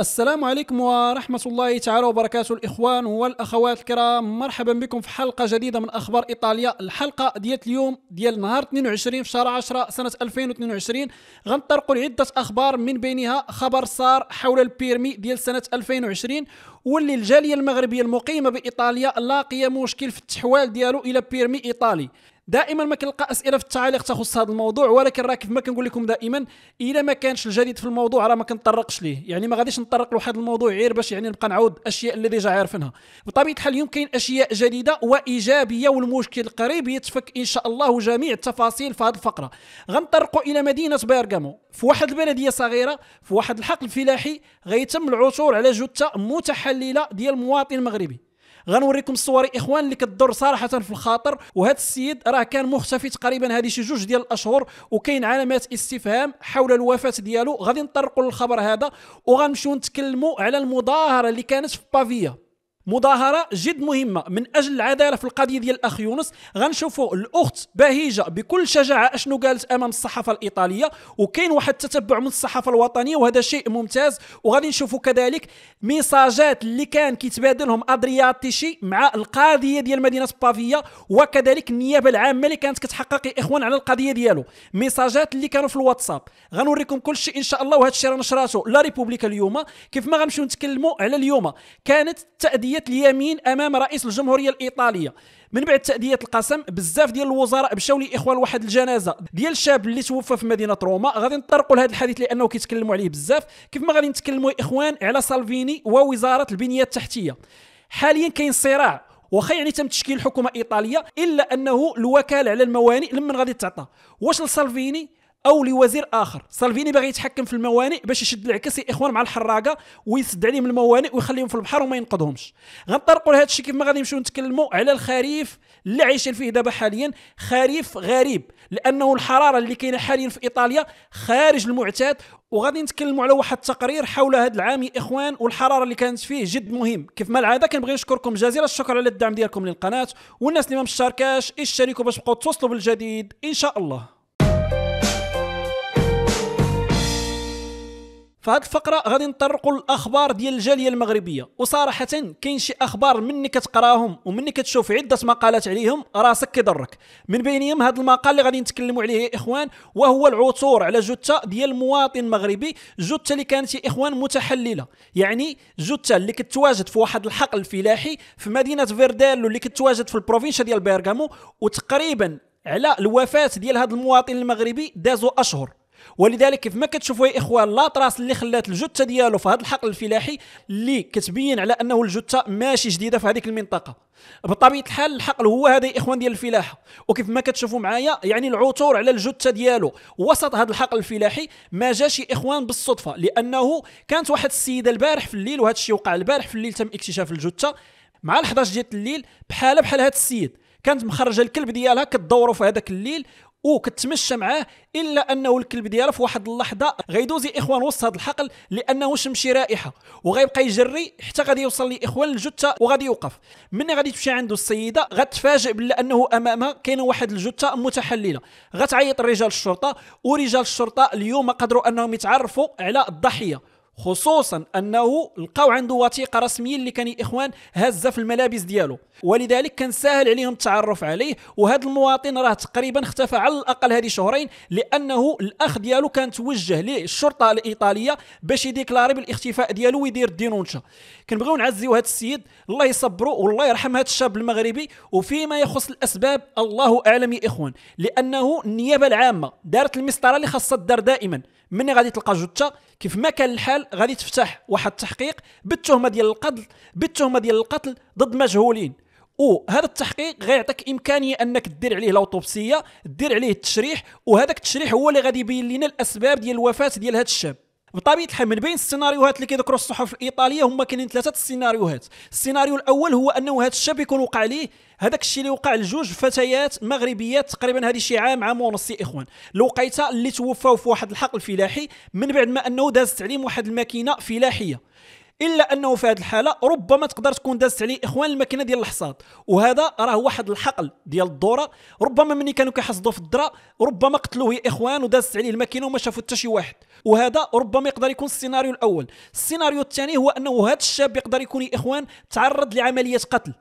السلام عليكم ورحمة الله تعالى وبركاته الإخوان والأخوات الكرام مرحبا بكم في حلقة جديدة من أخبار إيطاليا الحلقة ديال اليوم ديال نهار 22 في شهر 10 سنة 2022 غنطرقوا لعدة أخبار من بينها خبر صار حول البيرمي ديال سنة 2020 واللي الجالية المغربية المقيمة بإيطاليا لاقية مشكل في التحوال ديالو إلى بيرمي إيطالي دائما ما كنلقى اسئله في التعاليق تخص هذا الموضوع ولكن راه كيف ما كنقول لكم دائما الا ما كانش الجديد في الموضوع راه ما كنطرقش ليه يعني ما غاديش نطرق لواحد الموضوع غير باش يعني نبقى نعاود الاشياء اللي ديجا عارفينها بطبيعه الحال اليوم كاين اشياء جديده وايجابيه والمشكل قريب يتفك ان شاء الله جميع التفاصيل في هذه الفقره غنطرقوا الى مدينه بيرغامو في واحد البلديه صغيره في واحد الحقل فلاحي غيتم العثور على جثه متحلله ديال مواطن مغربي غنوريكم الصور اخوان اللي كتضر صراحه في الخاطر وهذا السيد راه كان مختفي تقريبا هذه شي جوج ديال الاشهر وكاين علامات استفهام حول الوفاه ديالو غادي نطرقوا للخبر هذا وغنمشيو نتكلموا على المظاهره اللي كانت في بافيا مظاهرة جد مهمة من أجل العدالة في القضية ديال الأخ يونس غنشوفوا الأخت بهيجة بكل شجاعة أشنو قالت أمام الصحافة الإيطالية وكاين واحد التتبع من الصحافة الوطنيه وهذا شيء ممتاز وغادي نشوفوا كذلك ميساجات اللي كان كيتبادلهم أدرياتيشي مع القاضية ديال مدينة بافيا وكذلك النيابة العامة اللي كانت كتحقق إخوان على القضية ديالو ميساجات اللي كانوا في الواتساب غنوريكم كل شيء إن شاء الله وهذا الشيء راه نشراته لا ريبوبليكا اليوم كيف ما غنمشيو نتكلموا على اليوم كانت تأدية تأدية اليمين أمام رئيس الجمهورية الإيطالية من بعد تأدية القسم بزاف ديال الوزراء مشاو لإخوان واحد الجنازة ديال الشاب اللي توفى في مدينة روما غادي نطرقوا لهذا الحديث لأنه كيتكلموا عليه بزاف كيف ما غادي نتكلموا إخوان على سالفيني ووزارة البنية التحتية حاليا كاين صراع واخا يعني تم تشكيل حكومه ايطاليه الا انه الوكاله على الموانئ لمن غادي تعطى واش لسالفيني او لوزير اخر سالفيني باغي يتحكم في الموانئ باش يشد العكس اخوان مع الحراقه ويسد عليهم الموانئ ويخليهم في البحر وما ينقذهمش غنطرقوا لهذا الشيء كيف ما غادي نمشيو نتكلموا على الخريف اللي عايشين فيه دابا حاليا خريف غريب لانه الحراره اللي كاينه حاليا في ايطاليا خارج المعتاد وغادي نتكلموا على واحد التقرير حول هذا العام يا اخوان والحراره اللي كانت فيه جد مهم كيف ما العاده كنبغي نشكركم جزيل الشكر على الدعم ديالكم للقناه والناس اللي ما مشاركاش اشتركوا باش تبقاو توصلوا بالجديد ان شاء الله فهاد الفقره غادي نطرقوا الاخبار ديال الجاليه المغربيه وصراحه كاين شي اخبار مني كتقراهم ومني كتشوف عده مقالات عليهم راسك كيضرك من بينهم هذا المقال اللي غادي نتكلموا عليه يا اخوان وهو العثور على جثه ديال مواطن مغربي جثه اللي كانت يا اخوان متحلله يعني جثه اللي كتواجد في واحد الحقل فلاحي في مدينه فيردالو اللي كتواجد في البروفينشا ديال بيرغامو وتقريبا على الوفاه ديال هذا المواطن المغربي دازوا اشهر ولذلك كيف ما كتشوفوا يا اخوان لا اللي خلات الجثه ديالو في هذا الحقل الفلاحي اللي كتبين على انه الجثه ماشي جديده في هذيك المنطقه بطبيعه الحال الحقل هو هذا يا اخوان ديال الفلاحه وكيف ما كتشوفوا معايا يعني العثور على الجثه ديالو وسط هذا الحقل الفلاحي ما جاش يا اخوان بالصدفه لانه كانت واحد السيده البارح في الليل وهذا الشيء وقع البارح في الليل تم اكتشاف الجثه مع ال 11 ديال الليل بحاله بحال هذا السيد كانت مخرجه الكلب ديالها كدوروا في هذاك الليل وكتمشى معاه الا انه الكلب ديالها في واحد اللحظه غيدوز اخوان وسط هذا الحقل لانه شمشي رائحه وغيبقى يجري حتى غادي يوصل لاخوان الجثه وغادي يوقف ملي غادي تمشي عنده السيده غتفاجئ بلا انه امامها كاين واحد الجثه متحلله غتعيط رجال الشرطه ورجال الشرطه اليوم قدروا انهم يتعرفوا على الضحيه خصوصا انه لقاو عنده وثيقه رسميه اللي كان الاخوان هازه في الملابس ديالو ولذلك كان ساهل عليهم التعرف عليه وهذا المواطن راه تقريبا اختفى على الاقل هذه شهرين لانه الاخ ديالو كان توجه للشرطه الايطاليه باش يديكلاري بالاختفاء ديالو ويدير الدينونشا كنبغيو نعزيو هذا السيد الله يصبرو والله يرحم هذا الشاب المغربي وفيما يخص الاسباب الله اعلم يا اخوان لانه النيابه العامه دارت المسطره اللي خاصها دار دائما مني غادي تلقى جثه كيف ما كان الحال غادي تفتح واحد التحقيق بالتهمه ديال القتل بالتهمه ديال القتل ضد مجهولين وهذا التحقيق غيعطيك امكانيه انك دير عليه لوطوبسيه دير عليه التشريح وهذاك التشريح هو اللي غادي يبين لنا الاسباب ديال الوفاه ديال هذا الشاب بطبيعه الحال من بين السيناريوهات اللي كيذكروا الصحف الايطاليه هما كاينين ثلاثه السيناريوهات السيناريو الاول هو انه هذا الشاب يكون وقع ليه هذاك الشيء اللي وقع لجوج فتيات مغربيات تقريبا هذه شي عام عام ونص يا اخوان الوقيته اللي توفاو في واحد الحقل فلاحي من بعد ما انه دازت عليهم واحد الماكينه فلاحيه الا انه في هذه الحاله ربما تقدر تكون دازت عليه اخوان الماكينه ديال الحصاد وهذا راه واحد الحقل ديال الذره ربما ملي كانوا كيحصدوا في الذره ربما قتلوه يا اخوان ودازت عليه الماكينه وما شافوا حتى شي واحد وهذا ربما يقدر يكون السيناريو الاول السيناريو الثاني هو انه هذا الشاب يقدر يكون اخوان تعرض لعمليه قتل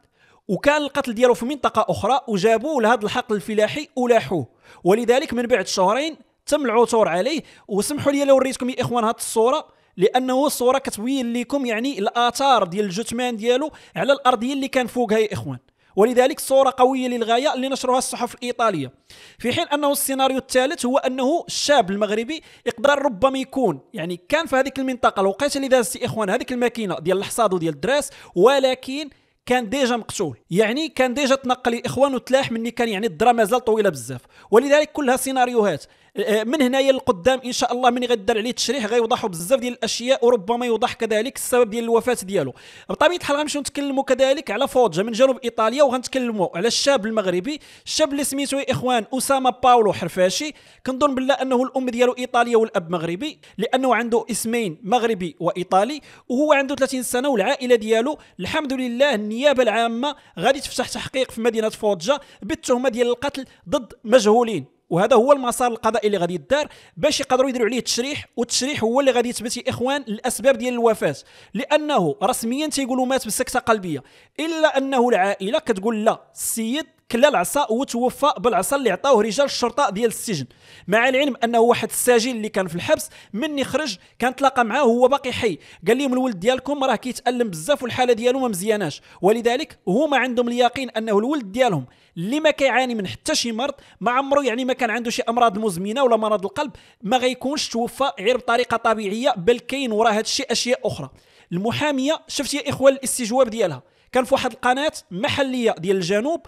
وكان القتل ديالو في منطقه اخرى وجابوه لهذا الحقل الفلاحي ولاحوه ولذلك من بعد شهرين تم العثور عليه وسمحوا لي لو وريتكم يا اخوان هذه الصوره لانه الصوره كتبين لكم يعني الاثار ديال الجثمان ديالو على الارضيه اللي كان فوقها يا اخوان ولذلك صورة قوية للغاية اللي نشرها الصحف الإيطالية في حين أنه السيناريو الثالث هو أنه الشاب المغربي يقدر ربما يكون يعني كان في هذيك المنطقة لوقيت اللي دازت إخوان هذيك الماكينة ديال الحصاد وديال الدراس ولكن كان ديجا مقتول يعني كان ديجا تنقل اخوانه تلاح مني كان يعني الدراما مازال طويله بزاف ولذلك كلها سيناريوهات آه، من هنايا للقدام ان شاء الله من غيدار عليه التشريح غيوضحوا بزاف ديال الاشياء وربما يوضح كذلك السبب ديال الوفاه ديالو بطبيعه الحال غنمشيو نتكلموا كذلك على فوجا من جنوب ايطاليا وغنتكلموا على الشاب المغربي الشاب اللي سميتو يا اخوان اسامه باولو حرفاشي كنظن بالله انه الام ديالو ايطاليه والاب مغربي لانه عنده اسمين مغربي وايطالي وهو عنده 30 سنه والعائله ديالو الحمد لله النيابه العامه غادي تفتح تحقيق في مدينه فوجا بالتهمه ديال القتل ضد مجهولين وهذا هو المسار القضائي اللي غادي يدار باش يقدروا يديروا عليه تشريح والتشريح هو اللي غادي يثبت اخوان الاسباب ديال الوفاه لانه رسميا تيقولوا مات بسكته قلبيه الا انه العائله كتقول لا السيد كلا العصا وتوفى بالعصا اللي عطاوه رجال الشرطه ديال السجن مع العلم انه واحد السجين اللي كان في الحبس من خرج كان تلاقى معاه وهو باقي حي قال لهم الولد ديالكم راه كيتالم بزاف والحاله ديالو ما مزياناش ولذلك هما عندهم اليقين انه الولد ديالهم اللي ما كيعاني من حتى شي مرض ما عمره يعني ما كان عنده شي امراض مزمنه ولا مرض القلب ما غيكونش توفى غير بطريقه طبيعيه بل كاين وراء هذا الشيء اشياء اخرى المحاميه شفت يا اخوان الاستجواب ديالها كان في واحد القناه محليه ديال الجنوب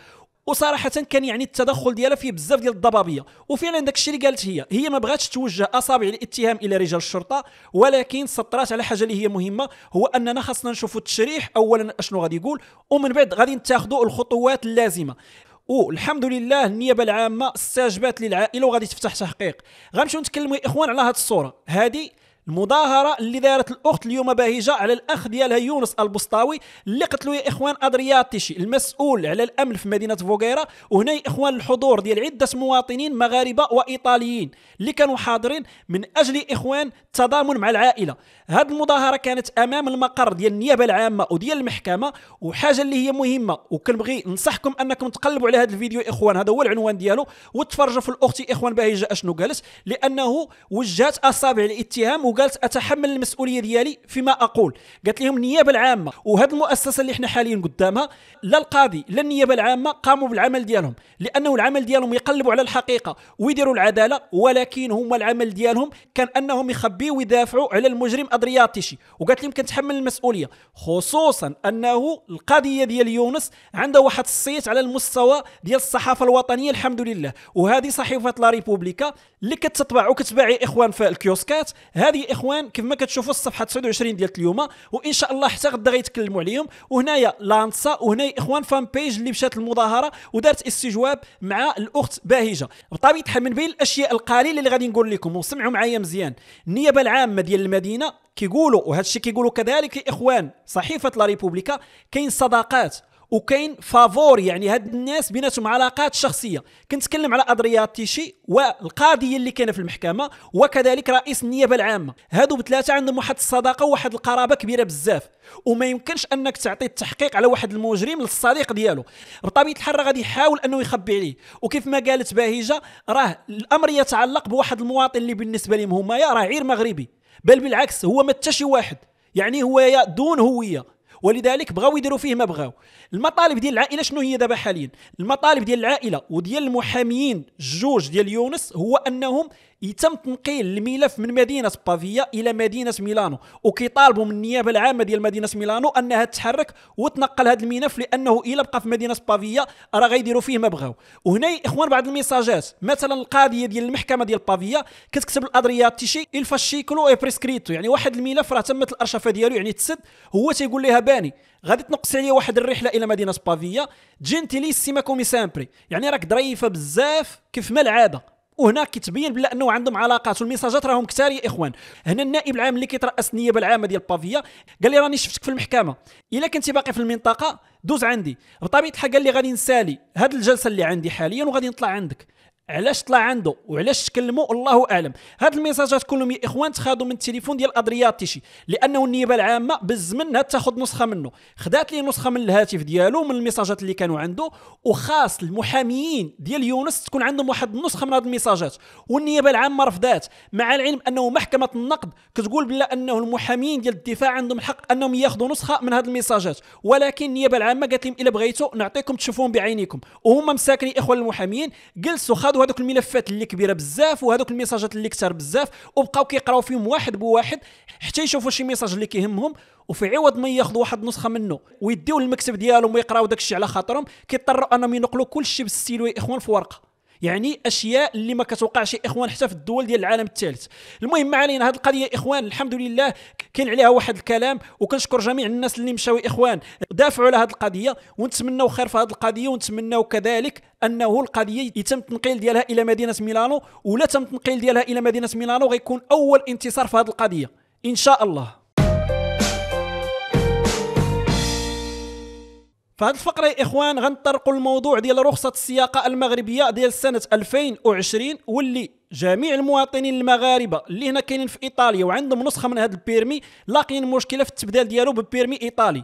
وصراحه كان يعني التدخل ديالها فيه بزاف ديال الضبابيه وفعلا داك الشيء اللي قالت هي هي ما بغاتش توجه اصابع الاتهام الى رجال الشرطه ولكن سطرات على حاجه اللي هي مهمه هو اننا خاصنا نشوفوا التشريح اولا اشنو غادي يقول ومن بعد غادي نتاخذوا الخطوات اللازمه والحمد لله النيابه العامه استجابت للعائله وغادي تفتح تحقيق غنمشيو نتكلموا يا اخوان على هذه الصوره هذه المظاهره اللي دارت الاخت اليوم بهجه على الاخ ديالها يونس البسطاوي اللي قتلوا يا اخوان ادرياتيشي المسؤول على الامن في مدينه فوغيرا وهنا يا اخوان الحضور ديال عده مواطنين مغاربه وايطاليين اللي كانوا حاضرين من اجل اخوان التضامن مع العائله هاد المظاهره كانت امام المقر ديال النيابه العامه وديال المحكمه وحاجه اللي هي مهمه وكنبغي ننصحكم انكم تقلبوا على هذا الفيديو اخوان هذا هو العنوان ديالو وتفرجوا في الاخت اخوان بهجه اشنو جالس لانه وجهت اصابع الاتهام وقالت اتحمل المسؤوليه ديالي فيما اقول قالت لهم النيابه العامه وهذه المؤسسه اللي احنا حاليا قدامها لا القاضي لا النيابه العامه قاموا بالعمل ديالهم لانه العمل ديالهم يقلبوا على الحقيقه ويديروا العداله ولكن هما العمل ديالهم كان انهم يخبيوا ويدافعوا على المجرم ادرياتيشي وقالت لهم كنتحمل المسؤوليه خصوصا انه القضيه ديال يونس عندها واحد الصيت على المستوى ديال الصحافه الوطنيه الحمد لله وهذه صحيفه لا ريبوبليكا اللي كتطبع وكتباع اخوان في الكيوسكات هذه باقي اخوان كيف ما كتشوفوا الصفحه 29 ديال اليوم وان شاء الله حتى غدا غيتكلموا عليهم وهنايا لانسا وهنا اخوان فان بيج اللي مشات المظاهره ودارت استجواب مع الاخت باهجه بطبيعه الحال من بين الاشياء القليله اللي غادي نقول لكم وسمعوا معايا مزيان النيابه العامه ديال المدينه كيقولوا وهذا الشيء كيقولوا كذلك اخوان صحيفه لا ريبوبليكا كاين صداقات وكاين فافور يعني هاد الناس بيناتهم علاقات شخصيه كنتكلم على ادرياتيشي والقاضيه اللي كاينه في المحكمه وكذلك رئيس النيابه العامه هادو بثلاثه عندهم واحد الصداقه وواحد القرابه كبيره بزاف وما يمكنش انك تعطي التحقيق على واحد المجرم للصديق ديالو بطبيعه الحال غادي يحاول انه يخبي عليه وكيف ما قالت باهجه راه الامر يتعلق بواحد المواطن اللي بالنسبه لهم هما راه غير مغربي بل بالعكس هو ما شي واحد يعني هو دون هويه ولذلك بغاو يديروا فيه ما بغاو المطالب ديال العائله شنو هي دابا حاليا المطالب ديال العائله وديال المحاميين جوج ديال يونس هو انهم يتم تنقيل الملف من مدينه بافيا الى مدينه ميلانو وكيطالبوا من النيابه العامه ديال مدينه ميلانو انها تتحرك وتنقل هذا الملف لانه الا بقى في مدينه بافيا راه غيديروا فيه ما بغاو وهنا اخوان بعض الميساجات مثلا القاضيه ديال المحكمه ديال بافيا كتكتب الادرياتيشي الفاشيكلو اي بريسكريتو يعني واحد الملف راه تمت الارشفه ديالو يعني تسد هو تيقول لها باني غادي تنقص عليا واحد الرحله الى مدينه بافيا جنتيليسيما كومي سامبري يعني راك ضريفه بزاف كيف ما العاده وهنا كتبين بلا انه عندهم علاقات والميساجات راهم كثار يا اخوان هنا النائب العام اللي كيتراس النيابه العامه ديال بافيا قال لي راني شفتك في المحكمه الا كنتي باقي في المنطقه دوز عندي بطبيعه الحال قال لي غادي نسالي هذه الجلسه اللي عندي حاليا وغادي نطلع عندك علاش طلع عنده وعلاش تكلموا الله اعلم هاد الميساجات كلهم يا اخوان تخادوا من التليفون ديال ادرياتيشي لانه النيابه العامه بالزمن تاخذ نسخه منه خدات لي نسخه من الهاتف ديالو من الميساجات اللي كانوا عنده وخاص المحاميين ديال يونس تكون عندهم واحد النسخه من هاد الميساجات والنيابه العامه رفضات مع العلم انه محكمه النقد كتقول بلا انه المحاميين ديال الدفاع عندهم الحق انهم ياخذوا نسخه من هاد الميساجات ولكن النيابه العامه قالت لهم الا بغيتوا نعطيكم تشوفوهم بعينيكم وهما مساكني اخوان المحاميين جلسوا خادوا عطيو هذوك الملفات اللي كبيره بزاف وهذوك الميساجات اللي كثار بزاف وبقاو كيقراو فيهم واحد بواحد حتى يشوفوا شي ميساج اللي كيهمهم وفي عوض ما ياخذوا واحد النسخه منه ويديو للمكتب ديالهم ويقراو داكشي على خاطرهم كيضطروا انهم ينقلوا كلشي بالستيلو يا اخوان في ورقه يعني اشياء اللي ما كتوقعش اخوان حتى في الدول ديال العالم الثالث المهم ما علينا هذه القضيه اخوان الحمد لله كاين عليها واحد الكلام وكنشكر جميع الناس اللي مشاو اخوان دافعوا على هذه القضيه ونتمنوا خير في هذه القضيه ونتمنوا كذلك انه القضيه يتم التنقيل ديالها الى مدينه ميلانو ولا تم التنقيل ديالها الى مدينه ميلانو غيكون اول انتصار في هذه القضيه ان شاء الله فهاد الفقره يا اخوان غنطرقوا الموضوع ديال رخصه السياقه المغربيه ديال سنه 2020 واللي جميع المواطنين المغاربه اللي هنا كاينين في ايطاليا وعندهم نسخه من هذا البيرمي لاقيين مشكله في التبدال ديالو ببيرمي ايطالي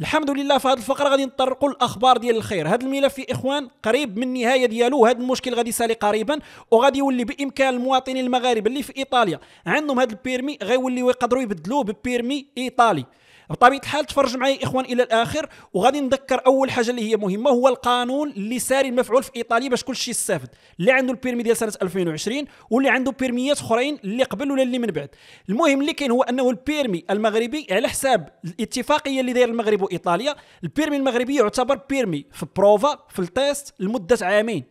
الحمد لله في هذه الفقره غادي نطرقوا الاخبار ديال الخير هذا الملف يا اخوان قريب من النهايه ديالو هذا المشكل غادي يسالي قريبا وغادي يولي بامكان المواطنين المغاربه اللي في ايطاليا عندهم هذا البيرمي غيوليو يقدروا يبدلوه ببيرمي ايطالي بطبيعه الحال تفرج معي اخوان الى الاخر وغادي نذكر اول حاجه اللي هي مهمه هو القانون اللي ساري المفعول في ايطاليا باش كلشي يستافد اللي عنده البيرمي ديال سنه 2020 واللي عنده بيرميات اخرين اللي قبل ولا اللي من بعد المهم اللي كاين هو انه البيرمي المغربي على حساب الاتفاقيه اللي داير المغرب وايطاليا البيرمي المغربي يعتبر بيرمي في بروفا في التيست لمده عامين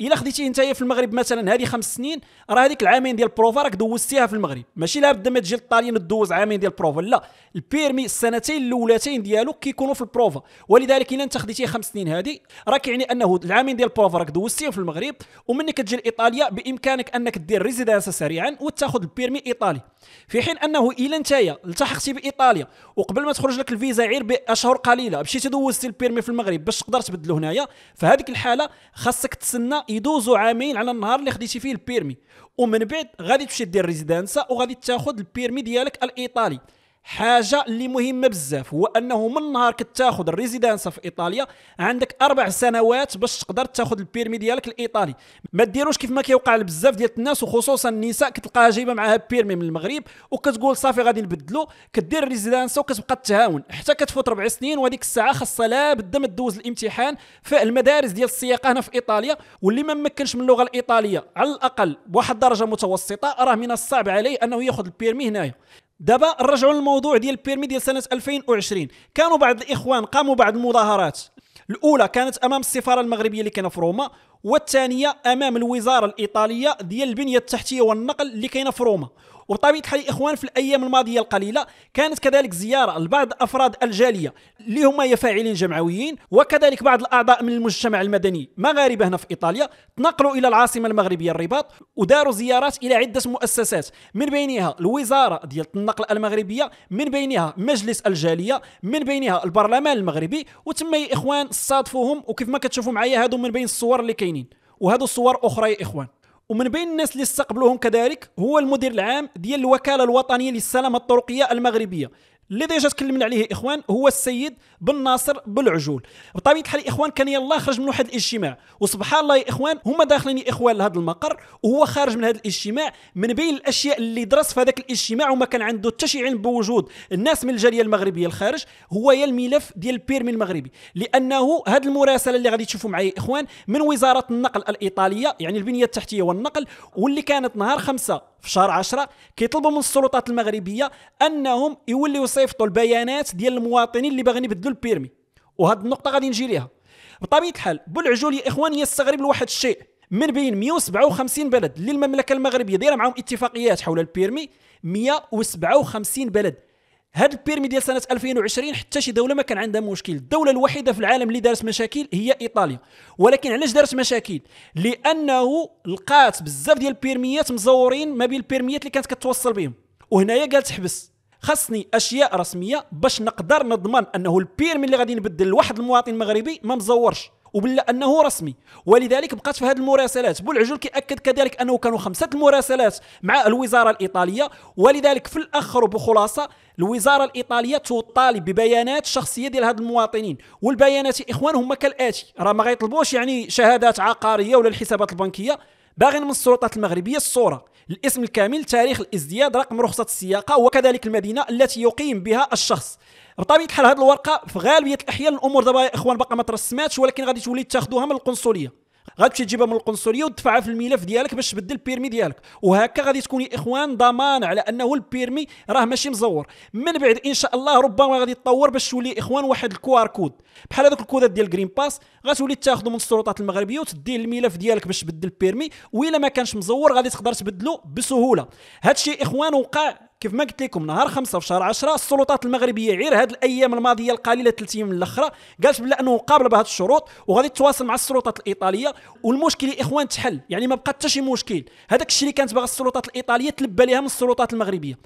الا خديتي نتايا في المغرب مثلا هذه خمس سنين راه هذيك العامين ديال البروفا راك دوزتيها في المغرب ماشي لا بدا ما تجي للطاليان دوز عامين ديال البروفا لا البيرمي السنتين الاولتين ديالو كيكونوا في البروفا ولذلك الا انت خديتي خمس سنين هذه راك يعني انه العامين ديال البروفا راك دوزتيهم في المغرب ومني كتجي لايطاليا بامكانك انك دير ريزيدانس سريعا وتاخذ البيرمي ايطالي في حين انه الا نتايا التحقتي بايطاليا وقبل ما تخرج لك الفيزا غير باشهر قليله مشيتي دوزتي البيرمي في المغرب باش تقدر تبدلو هنايا فهذيك الحاله خاصك تسنى يدوزوا عامين على النهار اللي خديتي فيه البيرمي ومن بعد غادي تمشي دير ريزيدانسا وغادي تاخذ البيرمي ديالك الايطالي حاجه اللي مهمه بزاف هو انه من نهار كتاخذ الريزيدانس في ايطاليا عندك اربع سنوات باش تقدر تاخذ البيرمي ديالك الايطالي ما ديروش كيف ما كيوقع لبزاف ديال الناس وخصوصا النساء كتلقاها جايبه معاها بيرمي من المغرب وكتقول صافي غادي نبدلو كدير الريزيدانس وكتبقى تهاون حتى كتفوت ربع سنين وهذيك الساعه خاصها لا بد ما تدوز الامتحان في المدارس ديال السياقه هنا في ايطاليا واللي ما مكنش من اللغه الايطاليه على الاقل بواحد الدرجه متوسطه راه من الصعب عليه انه ياخذ البيرمي هنايا دابا نرجعوا للموضوع ديال بيرمي ديال سنه 2020 كانوا بعض الاخوان قاموا بعض المظاهرات الاولى كانت امام السفاره المغربيه اللي كاينه في روما والثانيه امام الوزاره الايطاليه ديال البنيه التحتيه والنقل اللي كاينه في روما وطبيعه الحال الاخوان في الايام الماضيه القليله كانت كذلك زياره لبعض افراد الجاليه اللي هما فاعلين جمعويين وكذلك بعض الاعضاء من المجتمع المدني مغاربه هنا في ايطاليا تنقلوا الى العاصمه المغربيه الرباط وداروا زيارات الى عده مؤسسات من بينها الوزاره ديال النقل المغربيه من بينها مجلس الجاليه من بينها البرلمان المغربي وتم يا اخوان صادفوهم وكيف ما كتشوفوا معايا هادو من بين الصور اللي كاينين وهادو الصور اخرى يا اخوان ومن بين الناس اللي استقبلوهم كذلك هو المدير العام ديال الوكاله الوطنيه للسلامه الطرقيه المغربيه اللي ديجا تكلمنا عليه اخوان هو السيد بن ناصر بالعجول بطبيعه الحال اخوان كان يلاه خرج من واحد الاجتماع وسبحان الله يا اخوان هما داخلين يا اخوان لهذا المقر وهو خارج من هذا الاجتماع من بين الاشياء اللي درس في هذاك الاجتماع وما كان عنده حتى شي علم بوجود الناس من الجاليه المغربيه الخارج هو يا الملف ديال البيرمي المغربي لانه هذه المراسله اللي غادي تشوفوا معايا اخوان من وزاره النقل الايطاليه يعني البنيه التحتيه والنقل واللي كانت نهار خمسة في شهر 10 كيطلبوا من السلطات المغربيه انهم يوليو يصيفطوا البيانات ديال المواطنين اللي باغيين يبدلوا البيرمي وهذه النقطه غادي نجي ليها بطبيعه الحال بولعجول يا اخوان يستغرب لواحد الشيء من بين 157 بلد اللي المملكه المغربيه دايره معاهم اتفاقيات حول البيرمي 157 بلد هاد البيرمي ديال سنه 2020 حتى شي دوله ما كان عندها مشكل الدوله الوحيده في العالم اللي دارت مشاكل هي ايطاليا ولكن علاش دارت مشاكل لانه لقات بزاف ديال البيرميات مزورين ما بين البيرميات اللي كانت كتوصل بهم وهنايا قالت حبس خاصني اشياء رسميه باش نقدر نضمن انه البيرمي اللي غادي نبدل لواحد المواطن مغربي ما مزورش وبلا انه رسمي ولذلك بقات في هذه المراسلات بولعجول كياكد كذلك انه كانوا خمسه المراسلات مع الوزاره الايطاليه ولذلك في الاخر وبخلاصه الوزاره الايطاليه تطالب ببيانات شخصيه ديال هاد المواطنين والبيانات يا اخوان هما كالاتي راه ما غيطلبوش يعني شهادات عقاريه ولا الحسابات البنكيه باغيين من السلطات المغربيه الصوره الاسم الكامل تاريخ الازدياد رقم رخصه السياقه وكذلك المدينه التي يقيم بها الشخص بطبيعه الحال هذه الورقه في غالبيه الاحيان الامور دابا اخوان باقا ما ترسماتش ولكن غادي تولي تاخذوها من القنصليه غتمشي تجيبها من القنصليه وتدفعها في الملف ديالك باش تبدل البيرمي ديالك وهكا غادي تكون يا اخوان ضمان على انه البيرمي راه ماشي مزور من بعد ان شاء الله ربما غادي تطور باش تولي اخوان واحد الكوار كود بحال هذوك الكودات ديال جرين باس غتولي تاخذو من السلطات المغربيه وتدي الملف ديالك باش تبدل البيرمي وإلا ما كانش مزور غادي تقدر تبدلو بسهوله هادشي اخوان وقع كيف ما قلت لكم نهار خمسة في شهر 10 السلطات المغربيه غير هذه الايام الماضيه القليله ثلاث ايام الاخرى قالت بلا انه قابل بهذه الشروط وغادي تتواصل مع السلطات الايطاليه والمشكل يا اخوان تحل يعني ما بقى حتى شي مشكل هذاك الشيء اللي كانت باغا السلطات الايطاليه تلبى ليها من السلطات المغربيه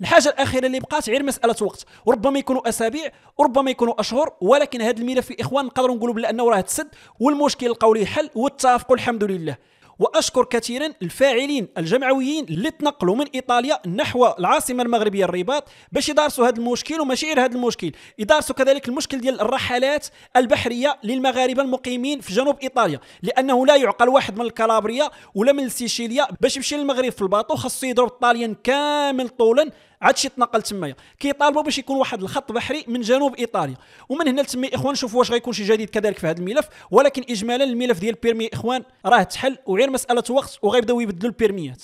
الحاجه الاخيره اللي بقات غير مساله وقت وربما يكونوا اسابيع وربما يكونوا اشهر ولكن هذا الملف يا اخوان نقدروا نقولوا بلا انه راه تسد والمشكل القولي حل واتفقوا الحمد لله واشكر كثيرا الفاعلين الجمعويين اللي تنقلوا من ايطاليا نحو العاصمه المغربيه الرباط باش يدارسوا هذا المشكل وماشي غير هذا المشكل يدارسوا كذلك المشكل ديال الرحلات البحريه للمغاربه المقيمين في جنوب ايطاليا لانه لا يعقل واحد من الكالابريا ولا من السيشيليا باش يمشي للمغرب في الباطو خاصو يضرب الطاليان كامل طولا عاد شي تنقل تمايا كيطالبوا باش يكون واحد الخط بحري من جنوب ايطاليا ومن هنا لتما اخوان شوفوا واش غيكون شي جديد كذلك في هذا الملف ولكن اجمالا الملف ديال بيرمي اخوان راه تحل وغير مساله وقت وغيبداو يبدلوا البيرميات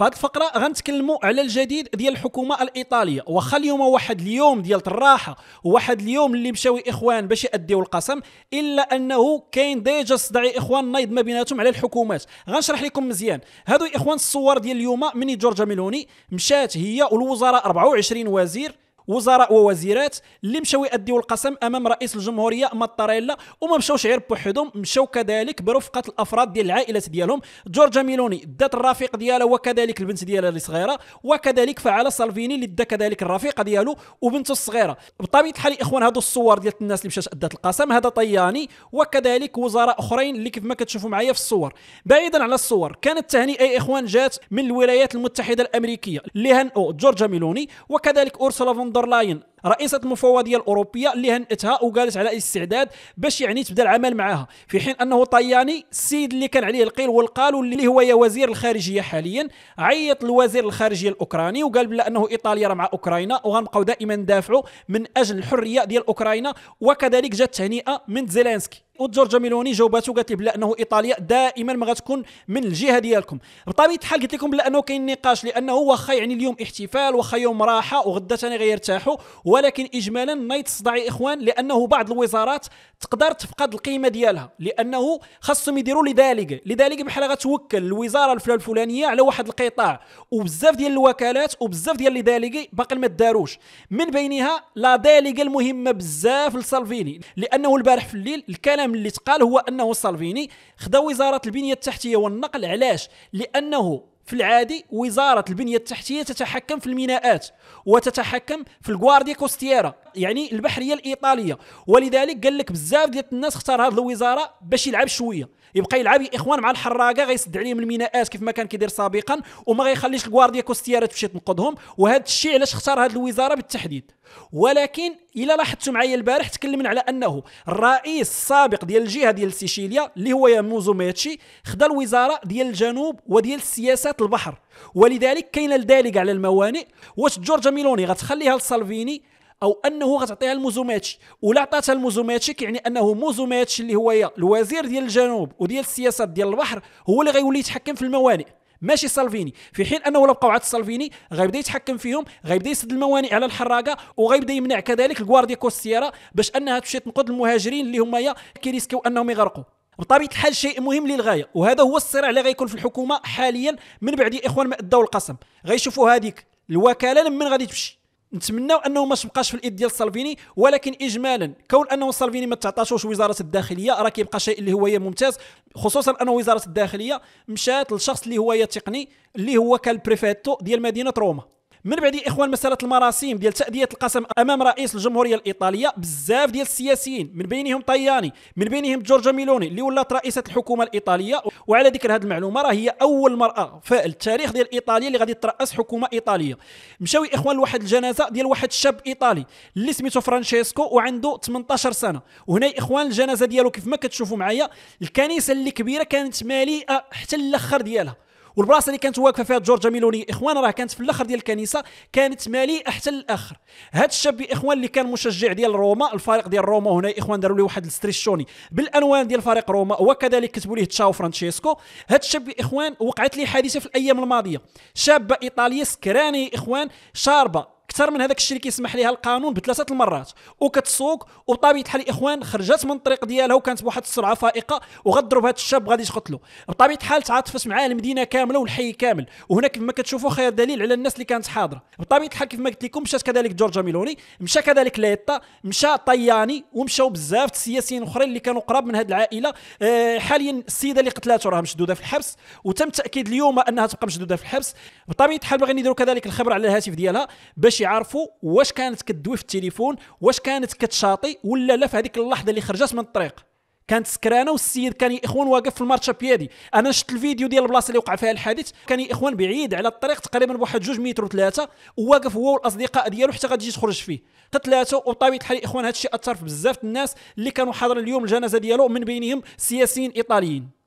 فهاد الفقره غنتكلموا على الجديد ديال الحكومه الايطاليه واخا اليوم واحد اليوم ديال الراحه وواحد اليوم اللي مشاو اخوان باش ياديو القسم الا انه كاين ديجا صداع اخوان نايض ما بيناتهم على الحكومات غنشرح لكم مزيان هادو اخوان الصور ديال اليوم من جورجا ميلوني مشات هي والوزراء 24 وزير وزراء ووزيرات اللي مشاو يؤديوا القسم امام رئيس الجمهوريه مطاريلا وما مشاوش غير بوحدهم مشاو كذلك برفقه الافراد ديال العائلات ديالهم جورجا ميلوني دات الرفيق ديالها وكذلك البنت ديالها اللي صغيره وكذلك فعل سالفيني اللي دا كذلك الرفيقه ديالو وبنته الصغيره بطبيعه الحال الاخوان هادو الصور ديال الناس اللي مشات ادات القسم هذا طياني وكذلك وزراء اخرين اللي كيف ما كتشوفوا معايا في الصور بعيدا على الصور كانت تهنئه اخوان جات من الولايات المتحده الامريكيه اللي هنئوا جورجا ميلوني وكذلك اورسولا فون بوردر رئيسه المفوضيه الاوروبيه اللي هنئتها وقالت على استعداد باش يعني تبدا العمل معها في حين انه طياني السيد اللي كان عليه القيل والقال واللي هو يا وزير الخارجيه حاليا عيط لوزير الخارجيه الاوكراني وقال بلا انه ايطاليا راه مع اوكرانيا وغنبقاو دائما ندافعوا من اجل الحريه ديال اوكرانيا وكذلك جات تهنئه من زيلينسكي وجورجا ميلوني جاوباته قالت لي بلا انه ايطاليا دائما ما غتكون من الجهه ديالكم بطبيعه الحال قلت لكم بلا انه كاين نقاش لانه واخا يعني اليوم احتفال واخا يوم راحه وغدا ثاني غيرتاحوا ولكن اجمالا ما يتصدع اخوان لانه بعض الوزارات تقدر تفقد القيمه ديالها لانه خاصهم يديروا لذلك لذلك بحال غتوكل الوزاره الفلانيه على واحد القطاع وبزاف ديال الوكالات وبزاف ديال لذلك باقي ما داروش من بينها لا ذلك المهمه بزاف لسالفيني لانه البارح في الليل الكلام اللي تقال هو انه سالفيني خدا وزاره البنيه التحتيه والنقل علاش لانه في العادي وزارة البنية التحتية تتحكم في الميناءات وتتحكم في الجواردي كوستيرا يعني البحرية الإيطالية ولذلك قال لك بزاف ديال الناس اختار هذه الوزارة باش يلعب شوية يبقى يلعب اخوان مع الحراقه غيسد عليهم الميناءات كيف ما كان كيدير سابقا وما غيخليش الكوارديا كوستيارا تمشي تنقضهم وهذا الشيء علاش اختار هذه الوزاره بالتحديد ولكن الى لاحظتوا معايا البارح تكلمنا على انه الرئيس السابق ديال الجهه ديال سيشيليا اللي هو ياموزو ميتشي خدا الوزاره ديال الجنوب وديال سياسات البحر ولذلك كاين الدالق على الموانئ واش جورجا ميلوني غتخليها لسالفيني او انه غتعطيها لموزوماتشي ولا عطاتها لموزوماتشي كيعني انه موزوماتشي اللي هو الوزير ديال الجنوب وديال السياسات ديال البحر هو اللي غيولي يتحكم في الموانئ ماشي سالفيني في حين انه لو بقاو عاد سالفيني غيبدا يتحكم فيهم غيبدا يسد الموانئ على الحراقه وغيبدا يمنع كذلك الغوارديا كوستيرا باش انها تمشي تنقذ المهاجرين اللي هما كيريسكيو انهم يغرقوا بطبيعه الحال شيء مهم للغايه وهذا هو الصراع اللي غيكون في الحكومه حاليا من بعد اخوان ما ادوا القسم غيشوفوا هذيك الوكاله من غادي تمشي نتمناو انه ما تبقاش في الايد ديال سالفيني ولكن اجمالا كون انه سالفيني ما تعطاشوش وزاره الداخليه راه كيبقى شيء اللي هو ممتاز خصوصا ان وزاره الداخليه مشات للشخص اللي هو تقني اللي هو كالبريفيتو ديال مدينه روما من بعد يا اخوان مساله المراسيم ديال تاديه القسم امام رئيس الجمهوريه الايطاليه بزاف ديال السياسيين من بينهم طياني من بينهم جورجا ميلوني اللي ولات رئيسه الحكومه الايطاليه وعلى ذكر هذه المعلومه راه هي اول مراه في التاريخ ديال ايطاليا اللي غادي تراس حكومه ايطاليه مشاو يا اخوان لواحد الجنازه ديال واحد الشاب ايطالي اللي سميتو فرانشيسكو وعنده 18 سنه وهنا اخوان الجنازه ديالو كيف ما كتشوفوا معايا الكنيسه اللي كبيره كانت مليئه حتى الاخر ديالها والبلاصه اللي كانت واقفه فيها جورجا ميلوني اخوان راه كانت في الاخر ديال الكنيسه كانت مليئه حتى الاخر هذا الشاب يا اخوان اللي كان مشجع ديال روما الفريق ديال روما هنا اخوان داروا ليه واحد الستريشوني بالالوان ديال فريق روما وكذلك كتبوا ليه تشاو فرانشيسكو هذا الشاب يا اخوان وقعت ليه حادثه في الايام الماضيه شابه ايطاليه سكراني يا اخوان شاربه اكثر من هذاك الشيء اللي كيسمح ليها القانون بثلاثه المرات وكتسوق وبطبيعه الحال الاخوان خرجت من الطريق ديالها وكانت بواحد السرعه فائقه وغضرب هذا الشاب غادي تقتلو بطبيعه الحال تعاطفت معاه المدينه كامله والحي كامل وهنا كما كتشوفوا خير دليل على الناس اللي كانت حاضره بطبيعه الحال كيف ما قلت لكم مشات كذلك جورجا ميلوني مشى كذلك ليطا مشى طياني ومشاو بزاف السياسيين الاخرين اللي كانوا قراب من هذه العائله أه حاليا السيده اللي قتلاتو راه مشدوده في الحبس وتم تاكيد اليوم انها تبقى مشدوده في الحبس بطبيعه الحال باغيين يديروا كذلك الخبر على الهاتف ديالها باش باش يعرفوا واش كانت كدوي في التليفون واش كانت كتشاطي ولا لا في هذيك اللحظه اللي خرجت من الطريق كانت سكرانه والسيد كان اخوان واقف في المارشا بيادي انا شفت الفيديو ديال البلاصه اللي وقع فيها الحادث كان اخوان بعيد على الطريق تقريبا بواحد جوج متر وثلاثه وواقف هو والاصدقاء ديالو حتى غادي تخرج فيه ثلاثه وبطبيعه الحال اخوان هذا الشيء اثر في بزاف الناس اللي كانوا حاضرين اليوم الجنازه ديالو من بينهم سياسيين ايطاليين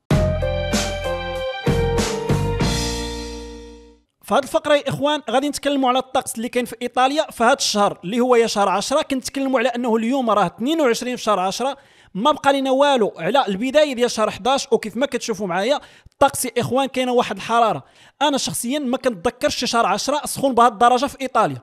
فهاد الفقره يا اخوان غادي نتكلموا على الطقس اللي كاين في ايطاليا في هذا الشهر اللي هو يا شهر 10 كنتكلموا على انه اليوم راه 22 في شهر 10 ما بقى لنا والو على البدايه ديال شهر 11 وكيف ما كتشوفوا معايا الطقس يا اخوان كاينه واحد الحراره انا شخصيا ما كنتذكرش شهر 10 سخون بهذه الدرجه في ايطاليا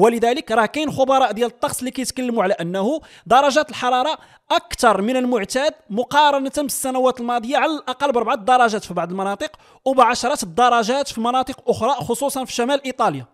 ولذلك راه كاين خبراء ديال الطقس اللي كيتكلموا على انه درجات الحراره اكثر من المعتاد مقارنه بالسنوات الماضيه على الاقل باربعه درجات في بعض المناطق وبعشرات الدرجات درجات في مناطق اخرى خصوصا في شمال ايطاليا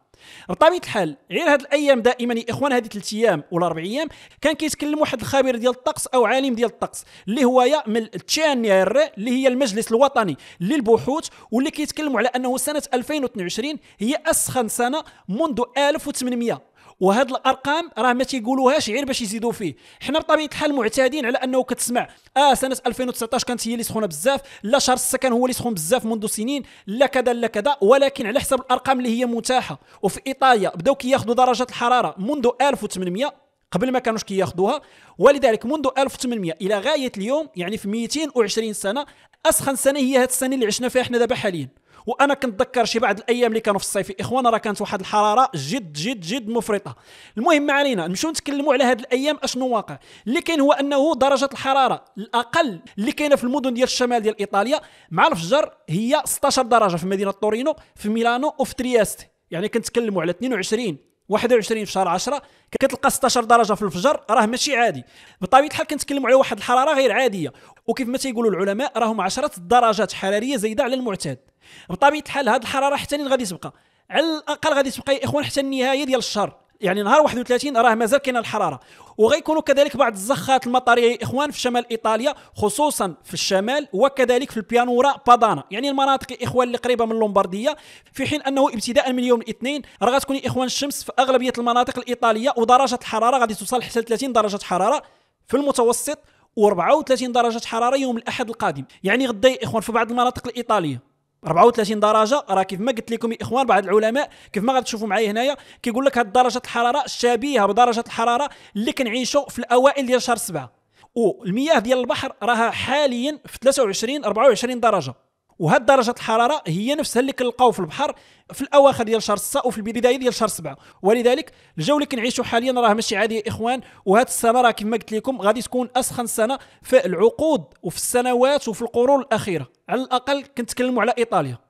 بطبيعه الحال غير هاد الايام دائما يا اخوان هذه ثلاث ايام ولا اربع ايام كان كيتكلم واحد الخبير ديال الطقس او عالم ديال الطقس اللي هو يا من التشانير اللي هي المجلس الوطني للبحوث واللي كيتكلموا على انه سنه 2022 هي اسخن سنه منذ 1800 وهاد الارقام راه ما تيقولوهاش غير باش يزيدوا فيه حنا بطبيعه الحال معتادين على انه كتسمع اه سنه 2019 كانت هي اللي سخونه بزاف لا شهر السكن هو اللي سخون بزاف منذ سنين لا كذا لا كذا ولكن على حسب الارقام اللي هي متاحه وفي ايطاليا بداو كياخذوا درجات الحراره منذ 1800 قبل ما كانوش كياخذوها ولذلك منذ 1800 الى غايه اليوم يعني في 220 سنه اسخن سنه هي هذه السنه اللي عشنا فيها حنا دابا حاليا وانا كنتذكر شي بعض الايام اللي كانوا في الصيف اخوانا راه كانت واحد الحراره جد جد جد مفرطه المهم ما علينا نمشيو نتكلموا على هذه الايام اشنو واقع اللي كاين هو انه درجه الحراره الاقل اللي كاينه في المدن ديال الشمال ديال ايطاليا مع الفجر هي 16 درجه في مدينه تورينو في ميلانو وفي ترياست يعني كنتكلموا على 22 21 في شهر 10 كتلقى 16 درجه في الفجر راه ماشي عادي بطبيعه الحال كنتكلموا على واحد الحراره غير عاديه وكيف ما تيقولوا العلماء راهم 10 درجات حراريه زايده على المعتاد بطبيعه الحال هذه الحراره حتى غادي تبقى على الاقل غادي تبقى يا اخوان حتى النهايه ديال الشهر يعني نهار 31 راه مازال كاينه الحراره وغيكونوا كذلك بعض الزخات المطريه يا اخوان في شمال ايطاليا خصوصا في الشمال وكذلك في البيانورا بادانا يعني المناطق يا اخوان اللي قريبه من اللومبارديه في حين انه ابتداء من يوم الاثنين راه غتكون يا اخوان الشمس في اغلبيه المناطق الايطاليه ودرجه الحراره غادي توصل حتى 30 درجه حراره في المتوسط و34 درجه حراره يوم الاحد القادم يعني غدا يا اخوان في بعض المناطق الايطاليه 34 درجه راه كيف ما قلت لكم يا اخوان بعض العلماء كيف ما غتشوفوا معايا هنايا كيقول لك هاد درجه الحراره شبيهه بدرجه الحراره اللي كنعيشوا في الاوائل ديال شهر سبعه والمياه ديال البحر راها حاليا في 23 24 درجه وهاد درجة الحرارة هي نفسها اللي كنلقاو في البحر في الأواخر ديال شهر 6 وفي البداية ديال شهر 7 ولذلك الجو اللي كنعيشوا حاليا راه ماشي عادي يا إخوان وهاد السنة راه كما قلت لكم غادي تكون أسخن سنة في العقود وفي السنوات وفي القرون الأخيرة على الاقل كنتكلموا على ايطاليا